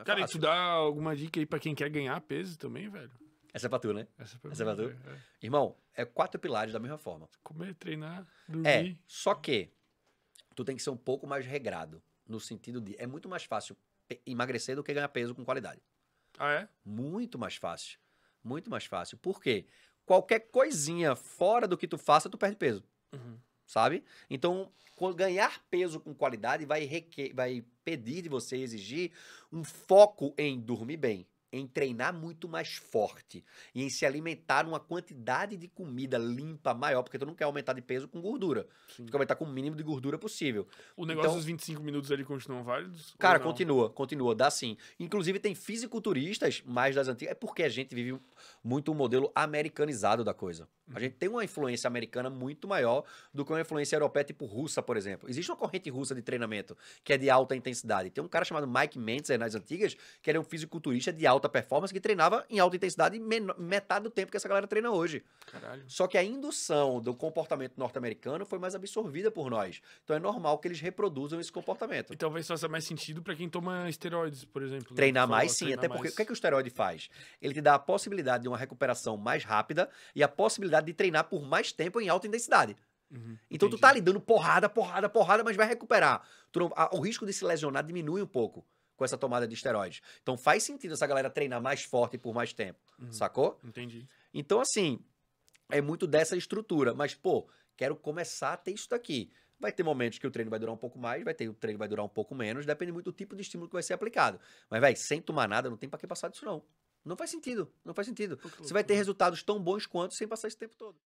É Cara, fácil. tu dá alguma dica aí pra quem quer ganhar peso também, velho? Essa é pra tu, né? Essa é pra, Essa mim, é pra tu. É. Irmão, é quatro pilares da mesma forma. Comer, treinar, dormir. É, só que tu tem que ser um pouco mais regrado. No sentido de, é muito mais fácil emagrecer do que ganhar peso com qualidade. Ah, é? Muito mais fácil. Muito mais fácil. Por quê? Qualquer coisinha fora do que tu faça, tu perde peso sabe? Então, ganhar peso com qualidade vai, requer, vai pedir de você exigir um foco em dormir bem, em treinar muito mais forte e em se alimentar numa quantidade de comida limpa maior, porque tu não quer aumentar de peso com gordura. Sim. Tu quer aumentar com o mínimo de gordura possível. O negócio então, dos 25 minutos ali continuam válidos? Cara, continua, continua, dá sim. Inclusive tem fisiculturistas mais das antigas, é porque a gente vive muito um modelo americanizado da coisa. A gente tem uma influência americana muito maior do que uma influência europeia, tipo russa, por exemplo. Existe uma corrente russa de treinamento que é de alta intensidade. Tem um cara chamado Mike Mentzer nas antigas, que era um fisiculturista de alta performance que treinava em alta intensidade metade do tempo que essa galera treina hoje. Caralho. Só que a indução do comportamento norte-americano foi mais absorvida por nós. Então é normal que eles reproduzam esse comportamento. E então, talvez faça mais sentido para quem toma esteroides, por exemplo. Né? Treinar né? mais, sim. Treinar até mais. porque o que, é que o esteroide faz? Ele te dá a possibilidade de uma recuperação mais rápida e a possibilidade de treinar por mais tempo em alta intensidade. Uhum, então entendi. tu tá ali dando porrada, porrada, porrada, mas vai recuperar. Não, a, o risco de se lesionar diminui um pouco com essa tomada de esteroides. Então faz sentido essa galera treinar mais forte por mais tempo, uhum, sacou? Entendi. Então assim, é muito dessa estrutura, mas pô, quero começar a ter isso daqui. Vai ter momentos que o treino vai durar um pouco mais, vai ter o treino vai durar um pouco menos, depende muito do tipo de estímulo que vai ser aplicado. Mas velho, sem tomar nada, não tem para que passar disso não. Não faz sentido, não faz sentido. Você vai ter resultados tão bons quanto sem passar esse tempo todo.